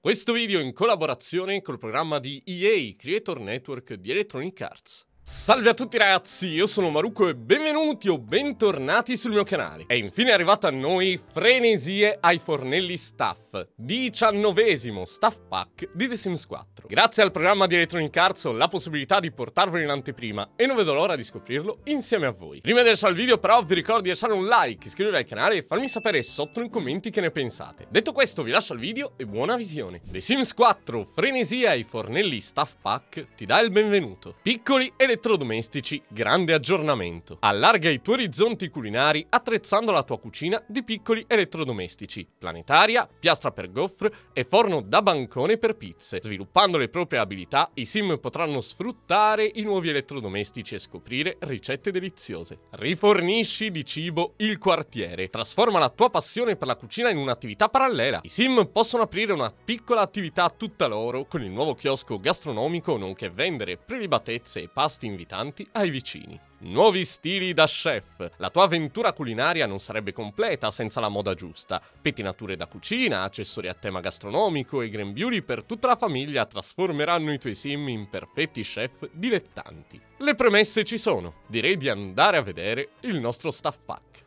Questo video in collaborazione col programma di EA Creator Network di Electronic Arts. Salve a tutti ragazzi, io sono Maruco e benvenuti o bentornati sul mio canale. È infine arrivato a noi Frenesie ai fornelli staff, diciannovesimo staff pack di The Sims 4. Grazie al programma di Electronic Arts ho la possibilità di portarvelo in anteprima e non vedo l'ora di scoprirlo insieme a voi. Prima di lasciare il video però vi ricordo di lasciare un like, iscrivervi al canale e farmi sapere sotto nei commenti che ne pensate. Detto questo vi lascio al video e buona visione. The Sims 4 Frenesie ai fornelli staff pack ti dà il benvenuto. Piccoli e elettrodomestici grande aggiornamento. Allarga i tuoi orizzonti culinari attrezzando la tua cucina di piccoli elettrodomestici, planetaria, piastra per goffre e forno da bancone per pizze. Sviluppando le proprie abilità, i sim potranno sfruttare i nuovi elettrodomestici e scoprire ricette deliziose. Rifornisci di cibo il quartiere. Trasforma la tua passione per la cucina in un'attività parallela. I sim possono aprire una piccola attività tutta loro con il nuovo chiosco gastronomico, nonché vendere prelibatezze e pasti invitanti ai vicini. Nuovi stili da chef. La tua avventura culinaria non sarebbe completa senza la moda giusta. Pettinature da cucina, accessori a tema gastronomico e grembiuli per tutta la famiglia trasformeranno i tuoi sim in perfetti chef dilettanti. Le premesse ci sono. Direi di andare a vedere il nostro staff pack.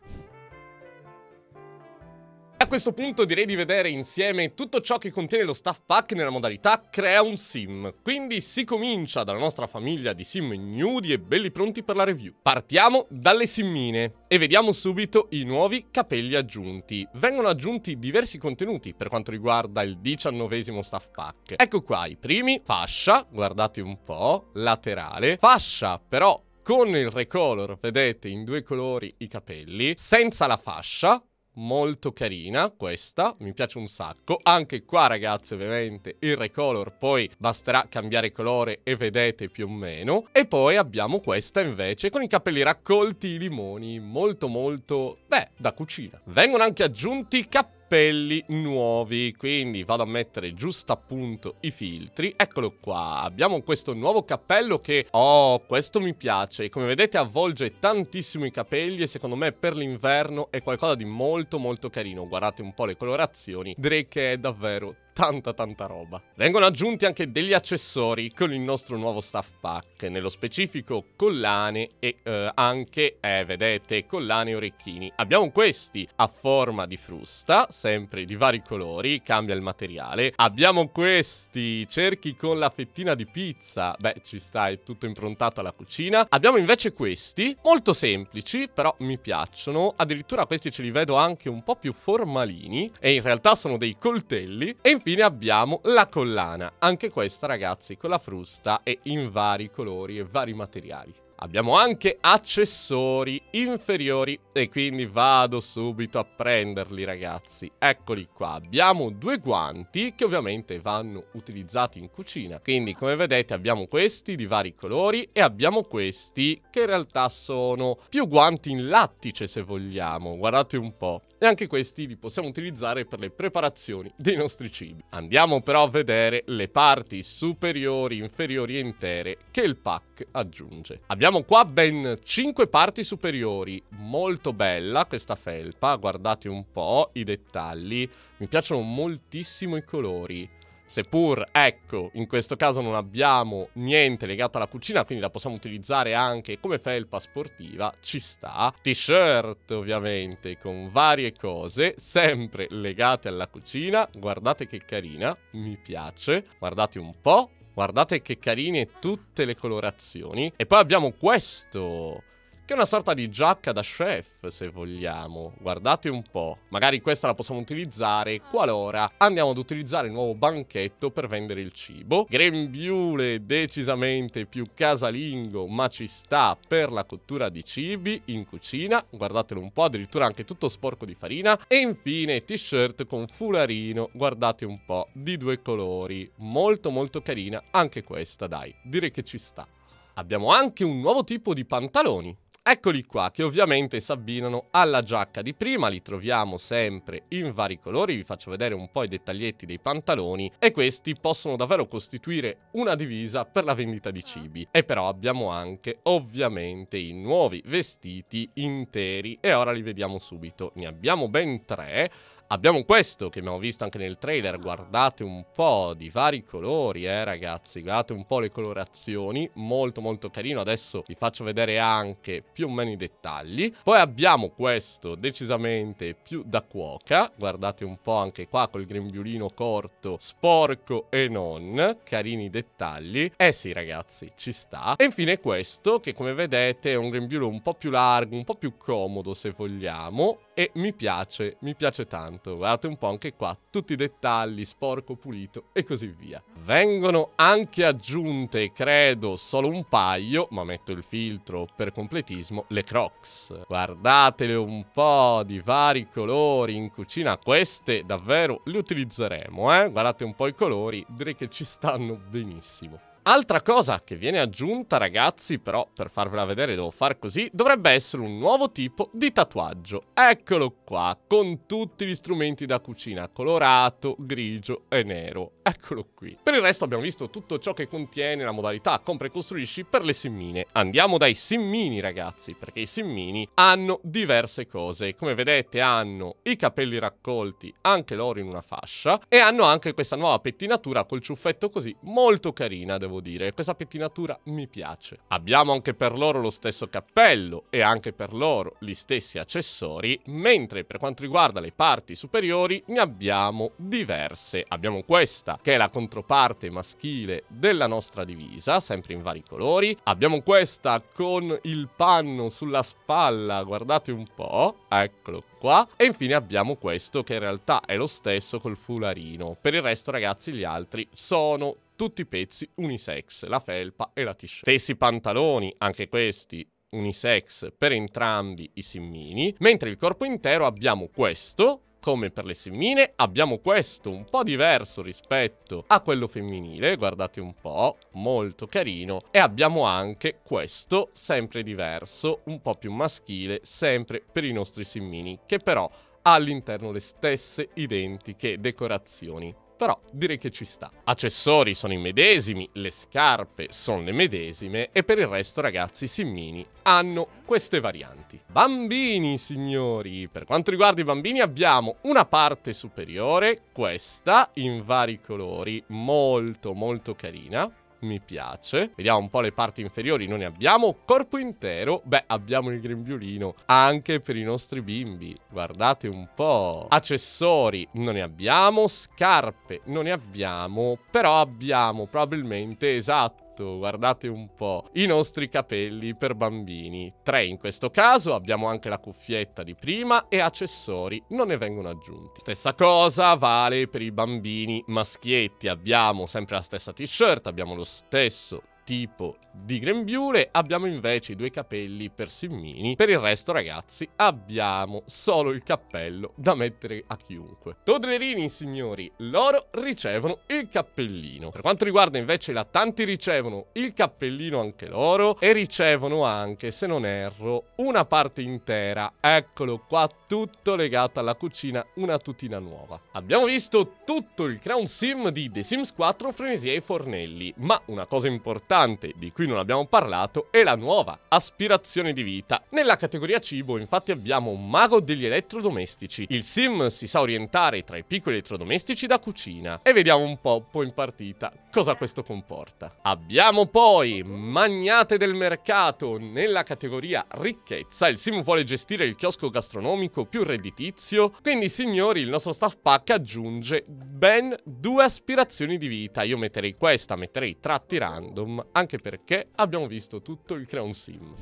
A questo punto direi di vedere insieme tutto ciò che contiene lo staff pack nella modalità Crea un sim. Quindi si comincia dalla nostra famiglia di sim nudi e belli pronti per la review. Partiamo dalle simmine e vediamo subito i nuovi capelli aggiunti. Vengono aggiunti diversi contenuti per quanto riguarda il diciannovesimo staff pack. Ecco qua i primi, fascia, guardate un po', laterale, fascia però con il recolor vedete in due colori i capelli, senza la fascia, molto carina questa, mi piace un sacco. Anche qua ragazzi ovviamente il recolor poi basterà cambiare colore e vedete più o meno. E poi abbiamo questa invece con i capelli raccolti, i limoni, molto molto, beh, da cucina. Vengono anche aggiunti capelli capelli nuovi, quindi vado a mettere giusto appunto i filtri. Eccolo qua, abbiamo questo nuovo cappello che, oh, questo mi piace. Come vedete avvolge tantissimo i capelli e secondo me per l'inverno è qualcosa di molto molto carino. Guardate un po' le colorazioni, direi che è davvero tanta tanta roba. Vengono aggiunti anche degli accessori con il nostro nuovo staff pack, nello specifico collane e eh, anche, eh vedete, collane e orecchini. Abbiamo questi a forma di frusta, sempre di vari colori, cambia il materiale. Abbiamo questi cerchi con la fettina di pizza, beh ci sta, è tutto improntato alla cucina. Abbiamo invece questi, molto semplici, però mi piacciono, addirittura questi ce li vedo anche un po' più formalini e in realtà sono dei coltelli. E infine abbiamo la collana, anche questa ragazzi con la frusta e in vari colori e vari materiali abbiamo anche accessori inferiori e quindi vado subito a prenderli ragazzi. Eccoli qua, abbiamo due guanti che ovviamente vanno utilizzati in cucina. Quindi come vedete abbiamo questi di vari colori e abbiamo questi che in realtà sono più guanti in lattice se vogliamo, guardate un po'. E anche questi li possiamo utilizzare per le preparazioni dei nostri cibi. Andiamo però a vedere le parti superiori, inferiori e intere che il pack aggiunge. Abbiamo Abbiamo qua ben 5 parti superiori, molto bella questa felpa, guardate un po' i dettagli, mi piacciono moltissimo i colori. Seppur, ecco, in questo caso non abbiamo niente legato alla cucina, quindi la possiamo utilizzare anche come felpa sportiva, ci sta. T-shirt, ovviamente, con varie cose, sempre legate alla cucina. Guardate che carina, mi piace. Guardate un po'. Guardate che carine tutte le colorazioni. E poi abbiamo questo che è una sorta di giacca da chef, se vogliamo. Guardate un po'. Magari questa la possiamo utilizzare qualora andiamo ad utilizzare il nuovo banchetto per vendere il cibo. Grembiule decisamente più casalingo, ma ci sta per la cottura di cibi in cucina. Guardatelo un po', addirittura anche tutto sporco di farina. E infine t-shirt con fularino, guardate un po', di due colori. Molto molto carina anche questa, dai. Direi che ci sta. Abbiamo anche un nuovo tipo di pantaloni. Eccoli qua, che ovviamente si abbinano alla giacca di prima, li troviamo sempre in vari colori, vi faccio vedere un po' i dettaglietti dei pantaloni e questi possono davvero costituire una divisa per la vendita di cibi. E però abbiamo anche ovviamente i nuovi vestiti interi e ora li vediamo subito. Ne abbiamo ben tre, Abbiamo questo che abbiamo visto anche nel trailer, guardate un po' di vari colori eh ragazzi, guardate un po' le colorazioni, molto molto carino, adesso vi faccio vedere anche più o meno i dettagli. Poi abbiamo questo decisamente più da cuoca, guardate un po' anche qua col grembiulino corto, sporco e non, carini dettagli. Eh sì ragazzi, ci sta. E infine questo che come vedete è un grembiulo un po' più largo, un po' più comodo se vogliamo e mi piace, mi piace tanto tanto, guardate un po' anche qua, tutti i dettagli, sporco, pulito e così via. Vengono anche aggiunte, credo, solo un paio, ma metto il filtro per completismo, le Crocs. Guardatele un po' di vari colori in cucina, queste davvero le utilizzeremo, eh? Guardate un po' i colori, direi che ci stanno benissimo. Altra cosa che viene aggiunta, ragazzi, però per farvela vedere devo far così, dovrebbe essere un nuovo tipo di tatuaggio. Eccolo qua, con tutti gli strumenti da cucina, colorato, grigio e nero. Eccolo qui. Per il resto abbiamo visto tutto ciò che contiene la modalità compra e costruisci per le simmine. Andiamo dai simmini, ragazzi, perché i simmini hanno diverse cose. Come vedete hanno i capelli raccolti, anche loro in una fascia, e hanno anche questa nuova pettinatura col ciuffetto così, molto carina, devo dire, questa pettinatura mi piace. Abbiamo anche per loro lo stesso cappello e anche per loro gli stessi accessori, mentre per quanto riguarda le parti superiori ne abbiamo diverse. Abbiamo questa, che è la controparte maschile della nostra divisa, sempre in vari colori. Abbiamo questa con il panno sulla spalla, guardate un po', eccolo qua. E infine abbiamo questo che in realtà è lo stesso col fularino. Per il resto ragazzi gli altri sono tutti i pezzi unisex, la felpa e la t-shirt. Stessi pantaloni, anche questi unisex per entrambi i simmini, mentre il corpo intero abbiamo questo, come per le simmine, abbiamo questo un po' diverso rispetto a quello femminile, guardate un po', molto carino, e abbiamo anche questo sempre diverso, un po' più maschile, sempre per i nostri simmini, che però ha all'interno le stesse identiche decorazioni però direi che ci sta. Accessori sono i medesimi, le scarpe sono le medesime e per il resto ragazzi Simmini hanno queste varianti. Bambini signori, per quanto riguarda i bambini abbiamo una parte superiore, questa in vari colori, molto molto carina mi piace. Vediamo un po' le parti inferiori, non ne abbiamo. Corpo intero, beh, abbiamo il grembiulino anche per i nostri bimbi. Guardate un po'. Accessori, non ne abbiamo. Scarpe, non ne abbiamo. Però abbiamo probabilmente, esatto fatto, guardate un po', i nostri capelli per bambini. Tre in questo caso, abbiamo anche la cuffietta di prima e accessori non ne vengono aggiunti. Stessa cosa vale per i bambini maschietti, abbiamo sempre la stessa t-shirt, abbiamo lo stesso tipo di grembiule, abbiamo invece i due capelli per simmini. Per il resto, ragazzi, abbiamo solo il cappello da mettere a chiunque. Todrerini, signori, loro ricevono il cappellino. Per quanto riguarda invece i lattanti ricevono il cappellino anche loro e ricevono anche, se non erro, una parte intera. Eccolo qua, tutto legato alla cucina, una tutina nuova. Abbiamo visto tutto il Crown Sim di The Sims 4 Frenesia e Fornelli, ma una cosa importante importante di cui non abbiamo parlato è la nuova aspirazione di vita. Nella categoria cibo infatti abbiamo un mago degli elettrodomestici. Il sim si sa orientare tra i piccoli elettrodomestici da cucina e vediamo un po' poi in partita cosa questo comporta. Abbiamo poi magnate del mercato nella categoria ricchezza. Il sim vuole gestire il chiosco gastronomico più redditizio, quindi signori il nostro staff pack aggiunge ben due aspirazioni di vita. Io metterei questa, metterei tratti random anche perché abbiamo visto tutto il Crown Sim.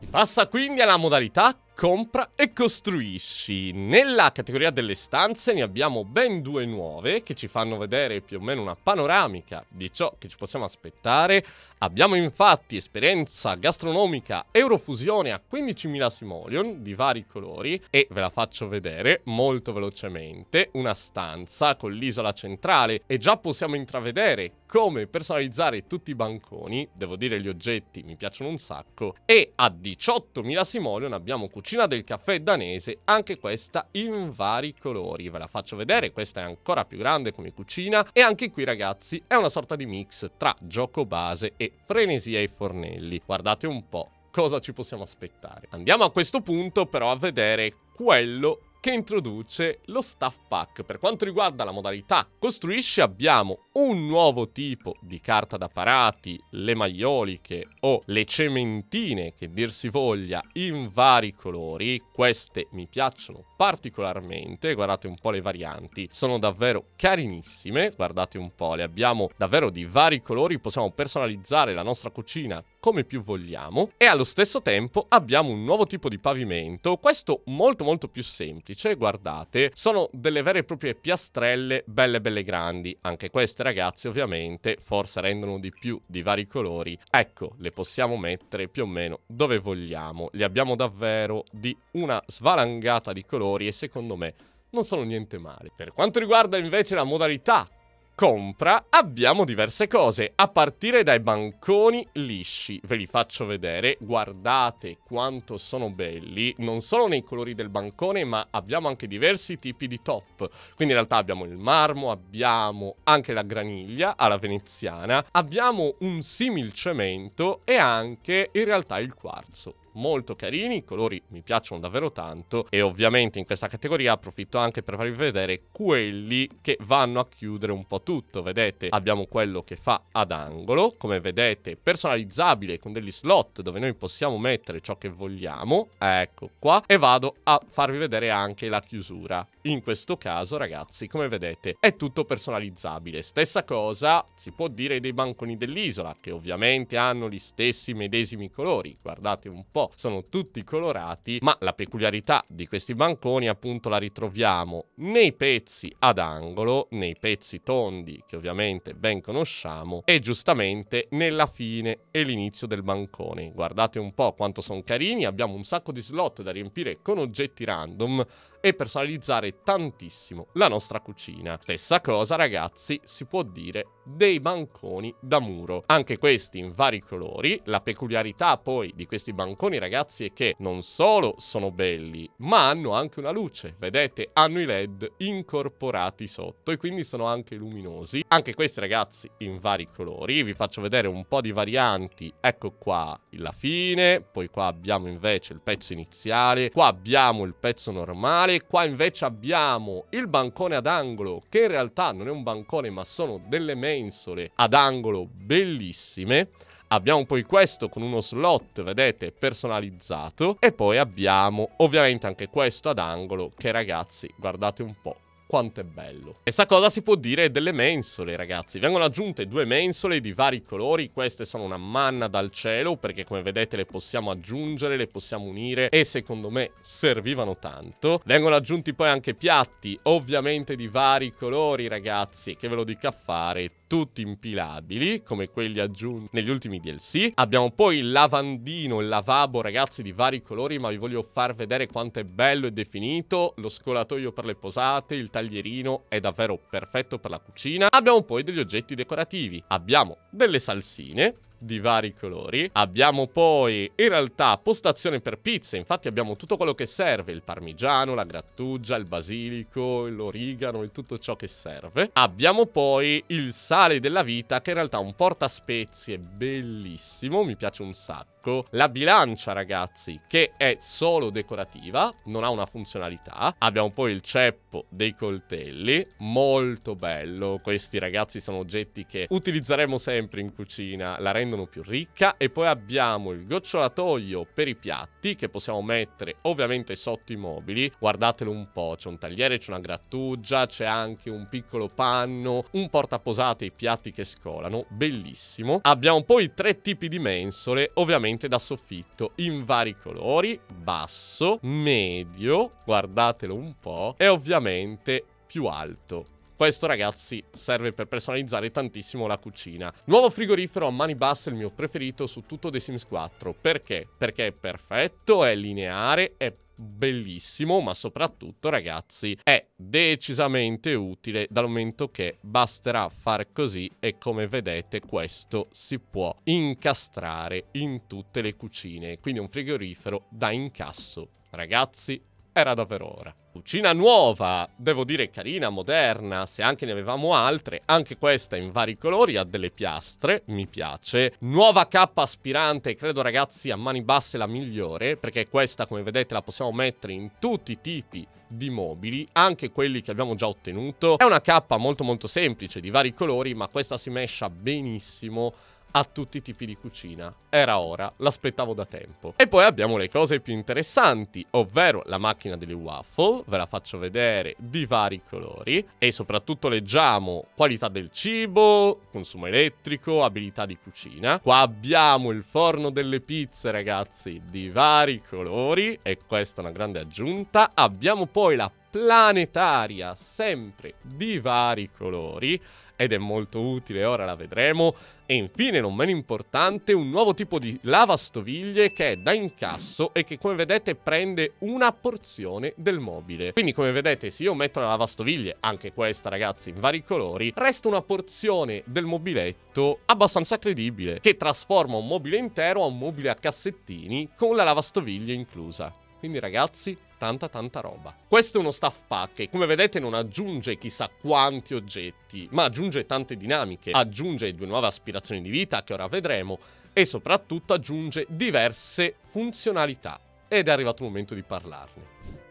Si passa quindi alla modalità Compra e costruisci. Nella categoria delle stanze ne abbiamo ben due nuove che ci fanno vedere più o meno una panoramica di ciò che ci possiamo aspettare. Abbiamo infatti esperienza gastronomica Eurofusione a 15.000 simoleon di vari colori e ve la faccio vedere molto velocemente. Una stanza con l'isola centrale e già possiamo intravedere come personalizzare tutti i banconi. Devo dire gli oggetti mi piacciono un sacco e a 18.000 simoleon abbiamo cucina del caffè danese, anche questa in vari colori. Ve la faccio vedere, questa è ancora più grande come cucina e anche qui ragazzi è una sorta di mix tra gioco base e frenesia ai fornelli. Guardate un po' cosa ci possiamo aspettare. Andiamo a questo punto però a vedere quello che introduce lo staff pack. Per quanto riguarda la modalità costruisci abbiamo un nuovo tipo di carta da parati, le maioliche o le cementine che dir si voglia in vari colori. Queste mi piacciono particolarmente, guardate un po' le varianti, sono davvero carinissime, guardate un po', le abbiamo davvero di vari colori, possiamo personalizzare la nostra cucina come più vogliamo e allo stesso tempo abbiamo un nuovo tipo di pavimento, questo molto molto più semplice, guardate, sono delle vere e proprie piastrelle belle belle grandi, anche queste ragazze ovviamente forse rendono di più di vari colori, ecco le possiamo mettere più o meno dove vogliamo, le abbiamo davvero di una svalangata di colori e secondo me non sono niente male. Per quanto riguarda invece la modalità compra abbiamo diverse cose, a partire dai banconi lisci. Ve li faccio vedere, guardate quanto sono belli, non solo nei colori del bancone, ma abbiamo anche diversi tipi di top. Quindi in realtà abbiamo il marmo, abbiamo anche la graniglia alla veneziana, abbiamo un simil cemento e anche in realtà il quarzo molto carini, i colori mi piacciono davvero tanto e ovviamente in questa categoria approfitto anche per farvi vedere quelli che vanno a chiudere un po' tutto, vedete abbiamo quello che fa ad angolo, come vedete personalizzabile con degli slot dove noi possiamo mettere ciò che vogliamo, ecco qua, e vado a farvi vedere anche la chiusura. In questo caso ragazzi come vedete è tutto personalizzabile, stessa cosa si può dire dei banconi dell'isola che ovviamente hanno gli stessi medesimi colori, guardate un po' po', sono tutti colorati, ma la peculiarità di questi banconi appunto la ritroviamo nei pezzi ad angolo, nei pezzi tondi che ovviamente ben conosciamo e giustamente nella fine e l'inizio del bancone. Guardate un po' quanto sono carini, abbiamo un sacco di slot da riempire con oggetti random e personalizzare tantissimo la nostra cucina. Stessa cosa ragazzi si può dire dei banconi da muro, anche questi in vari colori. La peculiarità poi di questi banconi ragazzi è che non solo sono belli, ma hanno anche una luce, vedete hanno i led incorporati sotto e quindi sono anche luminosi. Anche questi ragazzi in vari colori, vi faccio vedere un po' di varianti, ecco qua la fine, poi qua abbiamo invece il pezzo iniziale, qua abbiamo il pezzo normale, laterale, qua invece abbiamo il bancone ad angolo, che in realtà non è un bancone ma sono delle mensole ad angolo bellissime. Abbiamo poi questo con uno slot, vedete, personalizzato. E poi abbiamo ovviamente anche questo ad angolo che ragazzi, guardate un po', quanto è bello. Stessa cosa si può dire delle mensole, ragazzi. Vengono aggiunte due mensole di vari colori. Queste sono una manna dal cielo, perché come vedete le possiamo aggiungere, le possiamo unire e secondo me servivano tanto. Vengono aggiunti poi anche piatti, ovviamente di vari colori, ragazzi, che ve lo dica a fare tutti impilabili, come quelli aggiunti negli ultimi DLC. Abbiamo poi il lavandino, il lavabo, ragazzi, di vari colori, ma vi voglio far vedere quanto è bello e definito. Lo scolatoio per le posate, il taglierino è davvero perfetto per la cucina. Abbiamo poi degli oggetti decorativi. Abbiamo delle salsine, di vari colori. Abbiamo poi in realtà postazione per pizza, infatti abbiamo tutto quello che serve, il parmigiano, la grattugia, il basilico, l'origano e tutto ciò che serve. Abbiamo poi il sale della vita che in realtà è un porta spezie bellissimo, mi piace un sacco. La bilancia, ragazzi, che è solo decorativa, non ha una funzionalità. Abbiamo poi il ceppo dei coltelli, molto bello. Questi, ragazzi, sono oggetti che utilizzeremo sempre in cucina, la rendono rendono più ricca e poi abbiamo il gocciolatoio per i piatti che possiamo mettere ovviamente sotto i mobili. Guardatelo un po', c'è un tagliere, c'è una grattugia, c'è anche un piccolo panno, un portaposate i piatti che scolano, bellissimo. Abbiamo poi tre tipi di mensole, ovviamente da soffitto, in vari colori, basso, medio, guardatelo un po', e ovviamente più alto. Questo ragazzi serve per personalizzare tantissimo la cucina. Nuovo frigorifero a mani basse il mio preferito su tutto The Sims 4. Perché? Perché è perfetto, è lineare, è bellissimo, ma soprattutto, ragazzi, è decisamente utile dal momento che basterà far così e come vedete questo si può incastrare in tutte le cucine, quindi un frigorifero da incasso. Ragazzi, era davvero ora. Cucina nuova, devo dire carina, moderna, se anche ne avevamo altre, anche questa in vari colori, ha delle piastre, mi piace. Nuova cappa aspirante, credo ragazzi a mani basse la migliore, perché questa come vedete la possiamo mettere in tutti i tipi di mobili, anche quelli che abbiamo già ottenuto. È una cappa molto molto semplice, di vari colori, ma questa si mescia benissimo a tutti i tipi di cucina. Era ora, l'aspettavo da tempo. E poi abbiamo le cose più interessanti, ovvero la macchina delle waffle, ve la faccio vedere di vari colori e soprattutto leggiamo qualità del cibo, consumo elettrico, abilità di cucina. Qua abbiamo il forno delle pizze, ragazzi, di vari colori e questa è una grande aggiunta. Abbiamo poi la planetaria, sempre di vari colori ed è molto utile, ora la vedremo. E infine, non meno importante, un nuovo tipo di lavastoviglie che è da incasso e che come vedete prende una porzione del mobile. Quindi come vedete se io metto la lavastoviglie, anche questa ragazzi in vari colori, resta una porzione del mobiletto abbastanza credibile che trasforma un mobile intero a un mobile a cassettini con la lavastoviglie inclusa. Quindi ragazzi tanta tanta roba. Questo è uno staff pack che come vedete non aggiunge chissà quanti oggetti, ma aggiunge tante dinamiche, aggiunge due nuove aspirazioni di vita che ora vedremo e soprattutto aggiunge diverse funzionalità. Ed è arrivato il momento di parlarne.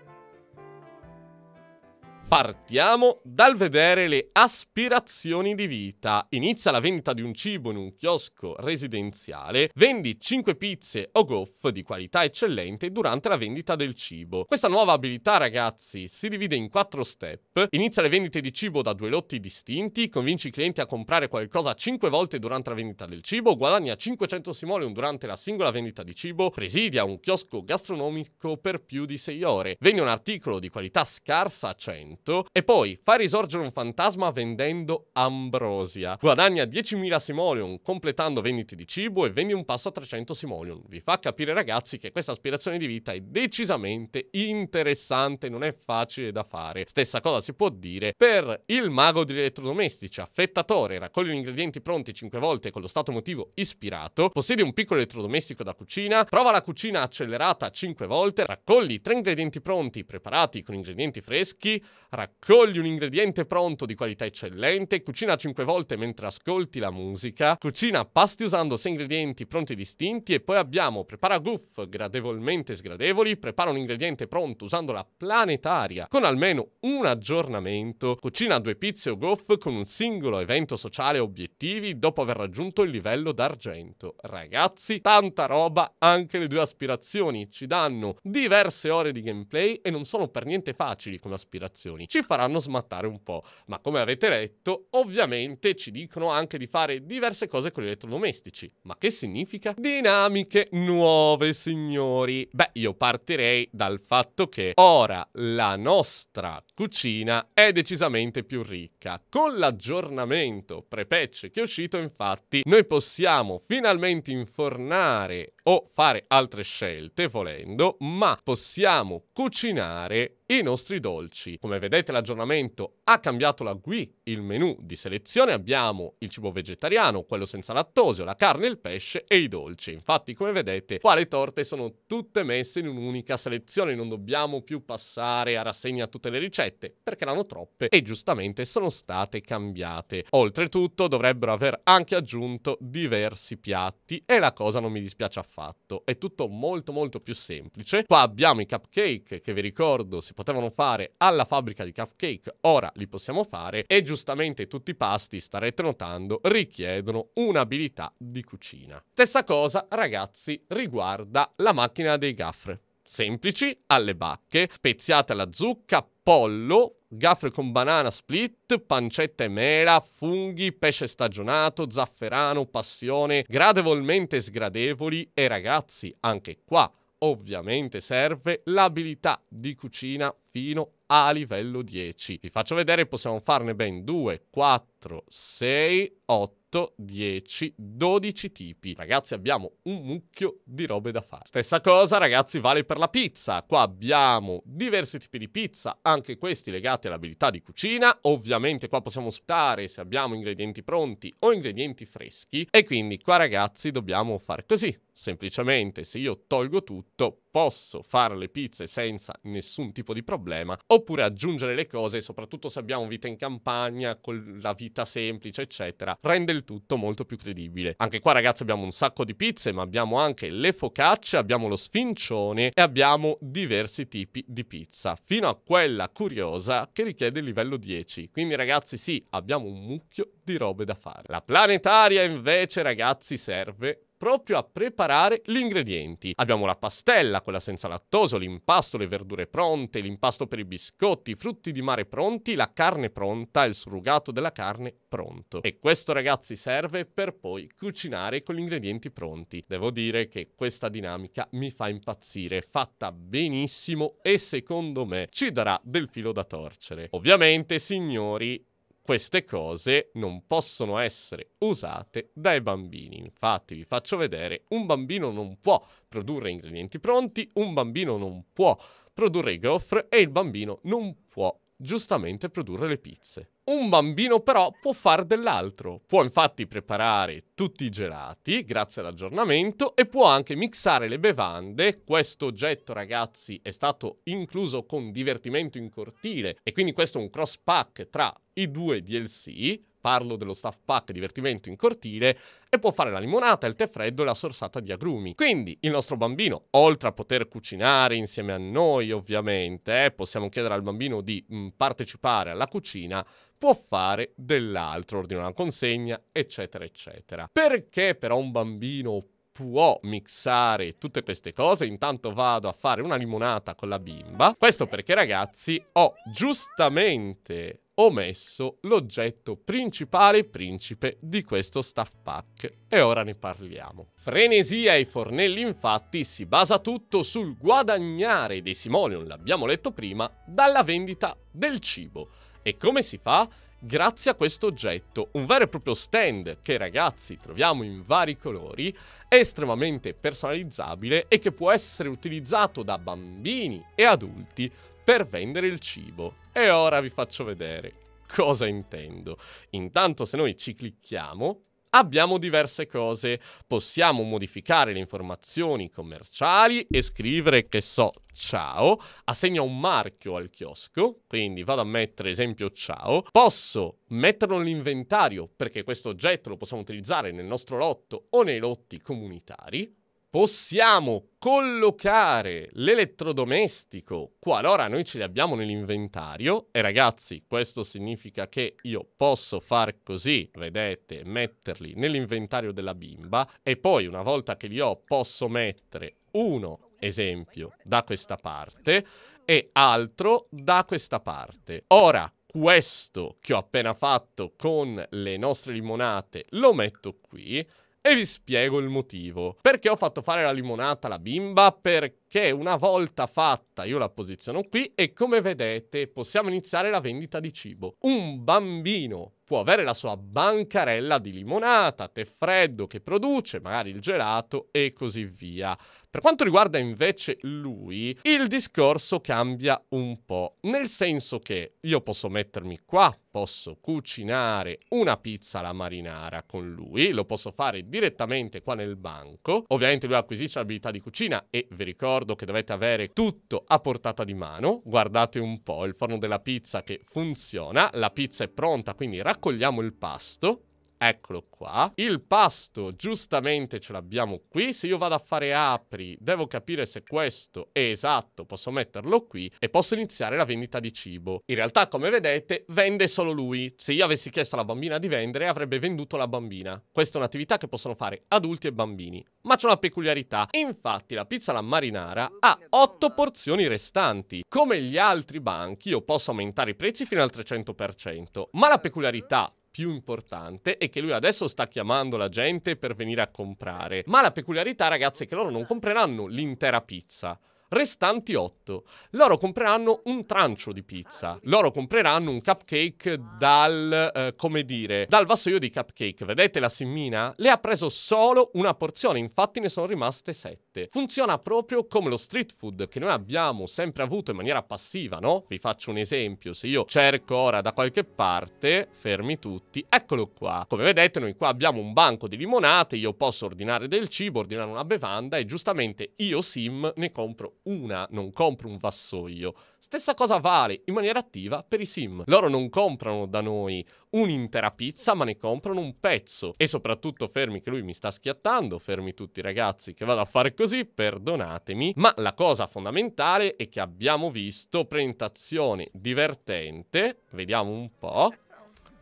Partiamo dal vedere le aspirazioni di vita. Inizia la vendita di un cibo in un chiosco residenziale, vendi 5 pizze o goff di qualità eccellente durante la vendita del cibo. Questa nuova abilità, ragazzi, si divide in 4 step. Inizia le vendite di cibo da due lotti distinti, convinci i clienti a comprare qualcosa 5 volte durante la vendita del cibo, guadagna 500 simoleon durante la singola vendita di cibo, presidia un chiosco gastronomico per più di 6 ore, vendi un articolo di qualità scarsa a 100 fatto, e poi fa risorgere un fantasma vendendo Ambrosia. Guadagna 10.000 simoleon completando vendite di cibo e vendi un passo a 300 simoleon. Vi fa capire ragazzi che questa aspirazione di vita è decisamente interessante, non è facile da fare. Stessa cosa si può dire per il mago degli elettrodomestici, affettatore, raccoglie gli ingredienti pronti 5 volte con lo stato motivo ispirato, possiede un piccolo elettrodomestico da cucina, prova la cucina accelerata 5 volte, raccogli 3 ingredienti pronti preparati con ingredienti freschi, Raccogli un ingrediente pronto di qualità eccellente, cucina 5 volte mentre ascolti la musica, cucina pasti usando 6 ingredienti pronti e distinti e poi abbiamo prepara goof gradevolmente sgradevoli, prepara un ingrediente pronto usando la planetaria con almeno un aggiornamento, cucina due pizze o goof con un singolo evento sociale obiettivi dopo aver raggiunto il livello d'argento. Ragazzi, tanta roba, anche le due aspirazioni ci danno diverse ore di gameplay e non sono per niente facili come aspirazioni italiani. Ci faranno smattare un po', ma come avete letto, ovviamente ci dicono anche di fare diverse cose con gli elettrodomestici. Ma che significa? Dinamiche nuove, signori. Beh, io partirei dal fatto che ora la nostra cucina è decisamente più ricca. Con l'aggiornamento pre prepatch che è uscito, infatti, noi possiamo finalmente infornare o fare altre scelte volendo, ma possiamo cucinare i nostri dolci. Come vedete l'aggiornamento ha cambiato la GUI, il menu di selezione, abbiamo il cibo vegetariano, quello senza lattosio, la carne, il pesce e i dolci. Infatti come vedete qua le torte sono tutte messe in un'unica selezione, non dobbiamo più passare a rassegna tutte le ricette, ricette, perché erano troppe e giustamente sono state cambiate. Oltretutto dovrebbero aver anche aggiunto diversi piatti e la cosa non mi dispiace affatto, è tutto molto molto più semplice. Qua abbiamo i cupcake che vi ricordo si potevano fare alla fabbrica di cupcake, ora li possiamo fare e giustamente tutti i pasti, starete notando, richiedono un'abilità di cucina. Stessa cosa ragazzi riguarda la macchina dei gaffre semplici alle bacche, speziate alla zucca, pollo, gaffre con banana split, pancetta e mela, funghi, pesce stagionato, zafferano, passione, gradevolmente sgradevoli e ragazzi, anche qua ovviamente serve l'abilità di cucina fino a livello 10. Vi faccio vedere, possiamo farne ben 2, 4, 6, 8. 10, 12 tipi. Ragazzi, abbiamo un mucchio di robe da fare. Stessa cosa, ragazzi, vale per la pizza. Qua abbiamo diversi tipi di pizza, anche questi legati all'abilità di cucina. Ovviamente qua possiamo sputare se abbiamo ingredienti pronti o ingredienti freschi. E quindi qua, ragazzi, dobbiamo fare così. Semplicemente se io tolgo tutto posso fare le pizze senza nessun tipo di problema oppure aggiungere le cose soprattutto se abbiamo vita in campagna con la vita semplice eccetera rende il tutto molto più credibile. Anche qua ragazzi abbiamo un sacco di pizze ma abbiamo anche le focacce, abbiamo lo sfincione e abbiamo diversi tipi di pizza fino a quella curiosa che richiede il livello 10. Quindi ragazzi sì abbiamo un mucchio di robe da fare. La planetaria invece ragazzi serve proprio a preparare gli ingredienti. Abbiamo la pastella, quella senza lattosio, l'impasto, le verdure pronte, l'impasto per i biscotti, i frutti di mare pronti, la carne pronta, il surrogato della carne pronto. E questo ragazzi serve per poi cucinare con gli ingredienti pronti. Devo dire che questa dinamica mi fa impazzire, fatta benissimo e secondo me ci darà del filo da torcere. Ovviamente signori queste cose non possono essere usate dai bambini. Infatti vi faccio vedere, un bambino non può produrre ingredienti pronti, un bambino non può produrre i gofre e il bambino non può giustamente produrre le pizze. Un bambino però può fare dell'altro, può infatti preparare tutti i gelati grazie all'aggiornamento e può anche mixare le bevande, questo oggetto ragazzi è stato incluso con divertimento in cortile e quindi questo è un cross pack tra i due DLC, parlo dello staff pack divertimento in cortile, e può fare la limonata, il tè freddo e la sorsata di agrumi. Quindi il nostro bambino, oltre a poter cucinare insieme a noi ovviamente, eh, possiamo chiedere al bambino di mh, mm, partecipare alla cucina, può fare dell'altro, ordinare una consegna, eccetera, eccetera. Perché però un bambino può mixare tutte queste cose. Intanto vado a fare una limonata con la bimba. Questo perché, ragazzi, ho giustamente omesso l'oggetto principale e principe di questo staff pack e ora ne parliamo. Frenesia e fornelli infatti si basa tutto sul guadagnare dei Simoleon, l'abbiamo letto prima, dalla vendita del cibo. E come si fa? Grazie a questo oggetto, un vero e proprio stand che ragazzi troviamo in vari colori, è estremamente personalizzabile e che può essere utilizzato da bambini e adulti per vendere il cibo. E ora vi faccio vedere cosa intendo. Intanto se noi ci clicchiamo abbiamo diverse cose. Possiamo modificare le informazioni commerciali e scrivere, che so, ciao. assegno un marchio al chiosco, quindi vado a mettere esempio ciao. Posso metterlo nell'inventario perché questo oggetto lo possiamo utilizzare nel nostro lotto o nei lotti comunitari possiamo collocare l'elettrodomestico qualora noi ce li abbiamo nell'inventario. E ragazzi, questo significa che io posso far così, vedete, metterli nell'inventario della bimba e poi una volta che li ho posso mettere uno, esempio, da questa parte e altro da questa parte. Ora, questo che ho appena fatto con le nostre limonate lo metto qui e vi spiego il motivo. Perché ho fatto fare la limonata alla bimba? Perché una volta fatta io la posiziono qui e come vedete possiamo iniziare la vendita di cibo. Un bambino può avere la sua bancarella di limonata, tè freddo che produce, magari il gelato e così via. Per quanto riguarda invece lui, il discorso cambia un po', nel senso che io posso mettermi qua, posso cucinare una pizza alla marinara con lui, lo posso fare direttamente qua nel banco, ovviamente lui acquisisce l'abilità di cucina e vi ricordo che dovete avere tutto a portata di mano, guardate un po' il forno della pizza che funziona, la pizza è pronta quindi raccogliamo il pasto, Eccolo qua. Il pasto giustamente ce l'abbiamo qui. Se io vado a fare apri, devo capire se questo è esatto. Posso metterlo qui e posso iniziare la vendita di cibo. In realtà, come vedete, vende solo lui. Se io avessi chiesto alla bambina di vendere, avrebbe venduto la bambina. Questa è un'attività che possono fare adulti e bambini. Ma c'è una peculiarità. Infatti, la pizza alla marinara ha 8 porzioni restanti. Come gli altri banchi, io posso aumentare i prezzi fino al 300%. Ma la peculiarità più importante e che lui adesso sta chiamando la gente per venire a comprare. Ma la peculiarità, ragazzi, è che loro non compreranno l'intera pizza restanti 8. Loro compreranno un trancio di pizza. Loro compreranno un cupcake dal, eh, come dire, dal vassoio di cupcake. Vedete la simmina? Le ha preso solo una porzione, infatti ne sono rimaste 7. Funziona proprio come lo street food che noi abbiamo sempre avuto in maniera passiva, no? Vi faccio un esempio. Se io cerco ora da qualche parte, fermi tutti, eccolo qua. Come vedete noi qua abbiamo un banco di limonate, io posso ordinare del cibo, ordinare una bevanda e giustamente io Sim ne compro una, non compro un vassoio. Stessa cosa vale in maniera attiva per i sim. Loro non comprano da noi un'intera pizza, ma ne comprano un pezzo. E soprattutto, fermi che lui mi sta schiattando, fermi tutti ragazzi che vado a fare così, perdonatemi. Ma la cosa fondamentale è che abbiamo visto presentazione divertente. Vediamo un po'.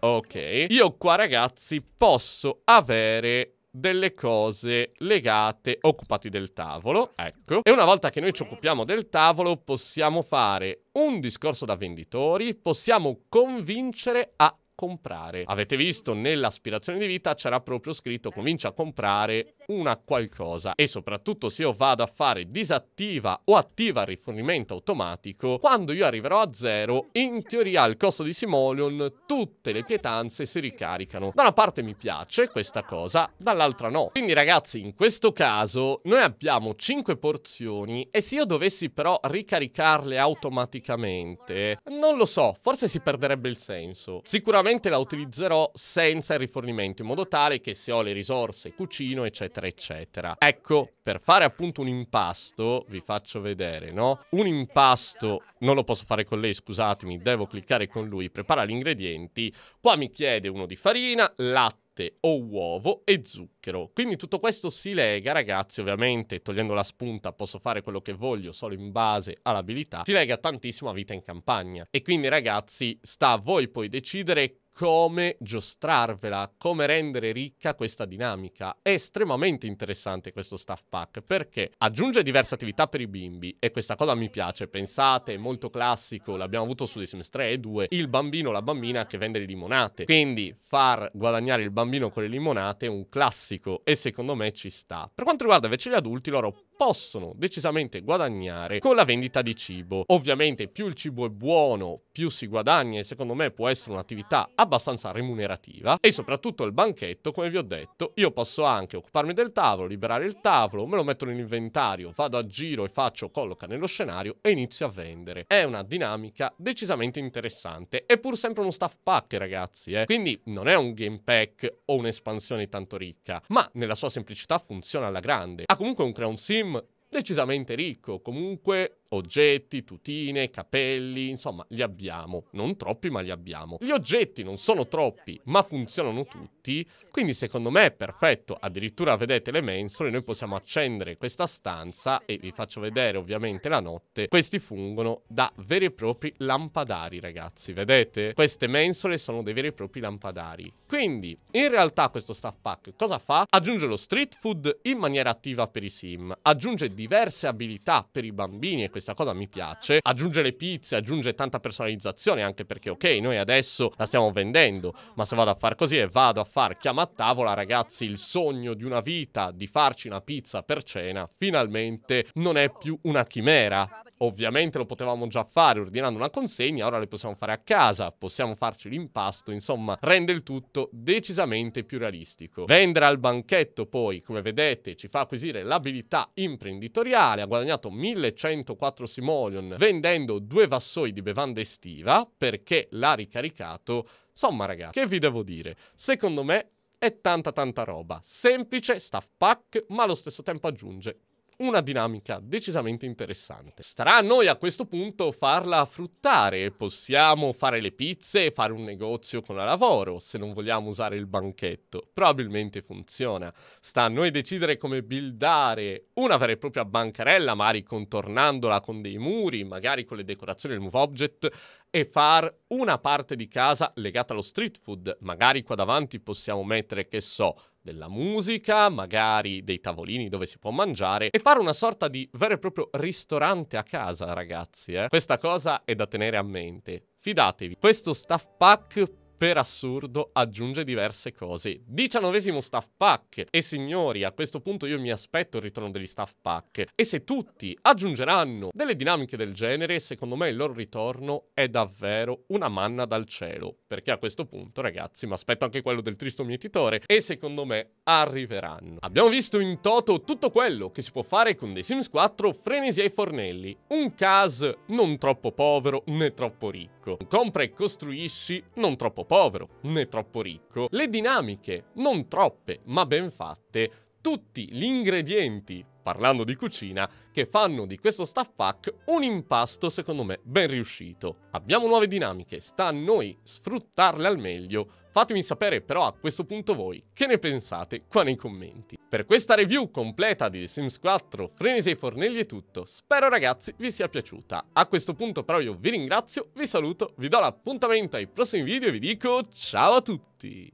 Ok, io qua ragazzi posso avere delle cose legate, occupati del tavolo, ecco. E una volta che noi ci occupiamo del tavolo possiamo fare un discorso da venditori, possiamo convincere a comprare. Avete visto, nell'aspirazione di vita c'era proprio scritto comincia a comprare una qualcosa e soprattutto se io vado a fare disattiva o attiva il rifornimento automatico, quando io arriverò a zero, in teoria al costo di Simoleon tutte le pietanze si ricaricano. Da una parte mi piace questa cosa, dall'altra no. Quindi ragazzi, in questo caso noi abbiamo 5 porzioni e se io dovessi però ricaricarle automaticamente, non lo so, forse si perderebbe il senso. Sicuramente sicuramente la utilizzerò senza il rifornimento, in modo tale che se ho le risorse cucino, eccetera, eccetera. Ecco, per fare appunto un impasto, vi faccio vedere, no? Un impasto, non lo posso fare con lei, scusatemi, devo cliccare con lui, prepara gli ingredienti. Qua mi chiede uno di farina, latte, latte o uovo e zucchero. Quindi tutto questo si lega, ragazzi, ovviamente togliendo la spunta posso fare quello che voglio solo in base all'abilità, si lega tantissimo a vita in campagna. E quindi ragazzi sta a voi poi decidere come giostrarvela, come rendere ricca questa dinamica. È estremamente interessante questo staff pack perché aggiunge diverse attività per i bimbi e questa cosa mi piace, pensate, è molto classico, l'abbiamo avuto su The Sims 3 e 2, il bambino o la bambina che vende le limonate. Quindi far guadagnare il bambino con le limonate è un classico e secondo me ci sta. Per quanto riguarda invece gli adulti, loro possono decisamente guadagnare con la vendita di cibo. Ovviamente più il cibo è buono, più si guadagna e secondo me può essere un'attività abbastanza remunerativa e soprattutto il banchetto, come vi ho detto, io posso anche occuparmi del tavolo, liberare il tavolo, me lo metto nell'inventario, vado a giro e faccio colloca nello scenario e inizio a vendere. È una dinamica decisamente interessante. È pur sempre uno staff pack, ragazzi, eh. Quindi non è un game pack o un'espansione tanto ricca, ma nella sua semplicità funziona alla grande. Ha comunque un crown sim decisamente ricco, comunque oggetti, tutine, capelli, insomma, li abbiamo. Non troppi, ma li abbiamo. Gli oggetti non sono troppi, ma funzionano tutti, quindi secondo me è perfetto. Addirittura vedete le mensole, noi possiamo accendere questa stanza e vi faccio vedere ovviamente la notte. Questi fungono da veri e propri lampadari, ragazzi, vedete? Queste mensole sono dei veri e propri lampadari. Quindi, in realtà questo staff pack cosa fa? Aggiunge lo street food in maniera attiva per i sim, aggiunge diverse abilità per i bambini e questi questa cosa mi piace. Aggiunge le pizze, aggiunge tanta personalizzazione, anche perché ok, noi adesso la stiamo vendendo, ma se vado a far così e vado a far chiama a tavola, ragazzi, il sogno di una vita di farci una pizza per cena, finalmente non è più una chimera. Ovviamente lo potevamo già fare ordinando una consegna, ora le possiamo fare a casa, possiamo farci l'impasto, insomma, rende il tutto decisamente più realistico. Vendere al banchetto poi, come vedete, ci fa acquisire l'abilità imprenditoriale, ha guadagnato 1104 4 Simoleon vendendo due vassoi di bevanda estiva perché l'ha ricaricato. Insomma ragazzi, che vi devo dire? Secondo me è tanta tanta roba. Semplice, staff pack, ma allo stesso tempo aggiunge una dinamica decisamente interessante. Starà a noi a questo punto farla fruttare. Possiamo fare le pizze e fare un negozio con la lavoro, se non vogliamo usare il banchetto. Probabilmente funziona. Sta a noi decidere come buildare una vera e propria bancarella, magari contornandola con dei muri, magari con le decorazioni del move object, e far una parte di casa legata allo street food. Magari qua davanti possiamo mettere, che so, della musica, magari dei tavolini dove si può mangiare e fare una sorta di vero e proprio ristorante a casa, ragazzi. Eh? Questa cosa è da tenere a mente. Fidatevi, questo staff pack per assurdo aggiunge diverse cose. Diciannovesimo staff pack. E signori, a questo punto io mi aspetto il ritorno degli staff pack. E se tutti aggiungeranno delle dinamiche del genere, secondo me il loro ritorno è davvero una manna dal cielo. Perché a questo punto, ragazzi, mi aspetto anche quello del tristo mietitore. E secondo me arriveranno. Abbiamo visto in toto tutto quello che si può fare con The Sims 4 Frenesi e fornelli. Un CAS non troppo povero né troppo ricco. Un compra e costruisci non troppo povero povero né troppo ricco, le dinamiche, non troppe ma ben fatte, tutti gli ingredienti, parlando di cucina, che fanno di questo staff pack un impasto secondo me ben riuscito. Abbiamo nuove dinamiche, sta a noi sfruttarle al meglio Fatemi sapere però a questo punto voi che ne pensate qua nei commenti. Per questa review completa di The Sims 4, Frenesi e Fornelli è tutto, spero ragazzi vi sia piaciuta. A questo punto però io vi ringrazio, vi saluto, vi do l'appuntamento ai prossimi video e vi dico ciao a tutti!